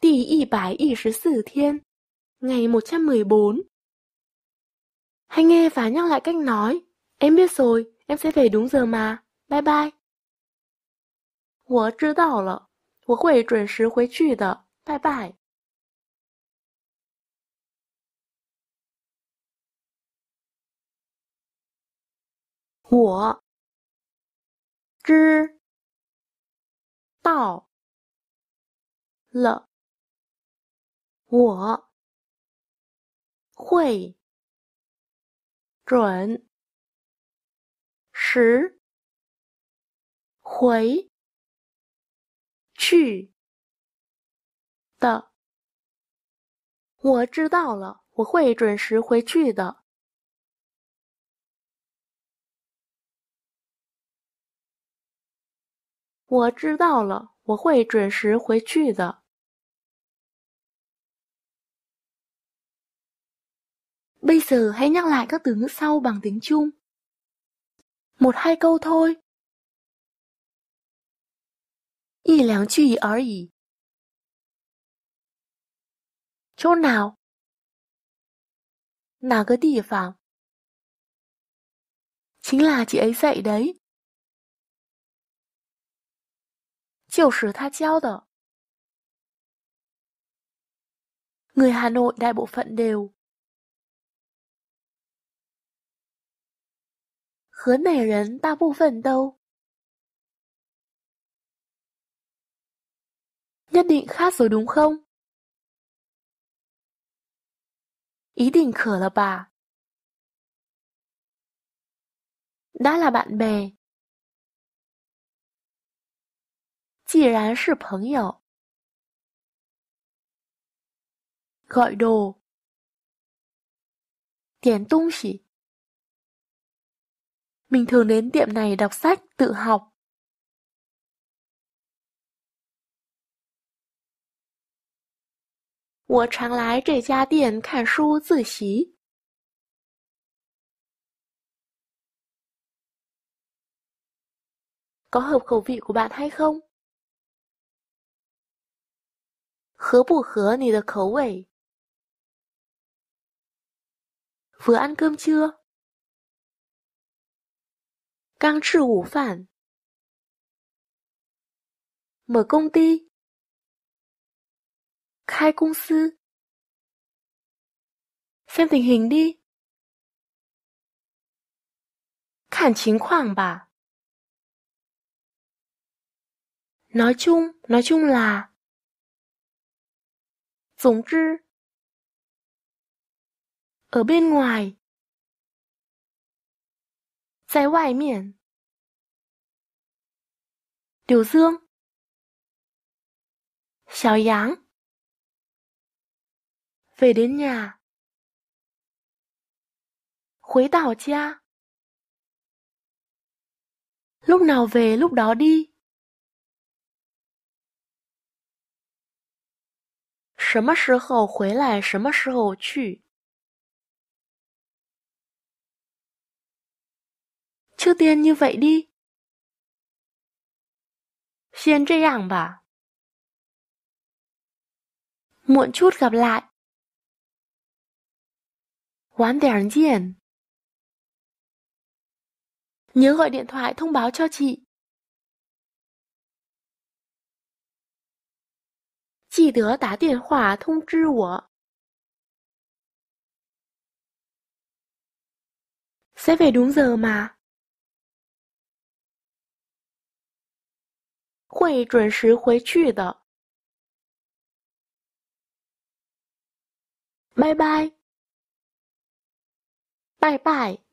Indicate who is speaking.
Speaker 1: 第一百一十四天, ngày 114. Hãy nghe và nhắc lại cách nói. Em biết rồi, em sẽ về đúng giờ mà. Bye bye. 我知道了，我会准时回去的。拜拜。我知道了。我会准时回去的。我知道了，我会准时回去的。我知道了，我会准时回去的。Bây giờ hãy nhắc lại các từ ngữ sau bằng tiếng Trung. Một hai câu thôi. Y liang chữ ở ý. Chỗ nào? Nào cái địa phẳng. Chính là chị ấy dạy đấy. Chiều sử tha treo đỏ. Người Hà Nội đại bộ phận đều 河内人大部分都 Nhất định khác rồi đúng không? Ý định khở là bà Đã là bạn bè 既然是朋友 Gọi đồ 点东西 mình thường đến tiệm này đọc sách, tự học Tôi 常来这家店看书自习。Có hợp khẩu vị của bạn hay không? 合不合你的口味？Vừa ăn cơm chưa? 刚吃午饭。没工资。开公司。看情况的。看情况吧。nói chung nói chung là，总之。ở bên ngoài。在外面，柳泽，小羊，费琳娜，回到家，lúc nào về lúc đó đi，什么时候回来，什么时候去。trước tiên như vậy đi. Xuyên dây ảng bà. Muộn chút gặp lại. Quán đèn diện. Nhớ gọi điện thoại thông báo cho chị. Chị đứa tá điện thông hỏa thông 知我. Sẽ về đúng giờ mà. 会准时回去的。拜拜，拜拜。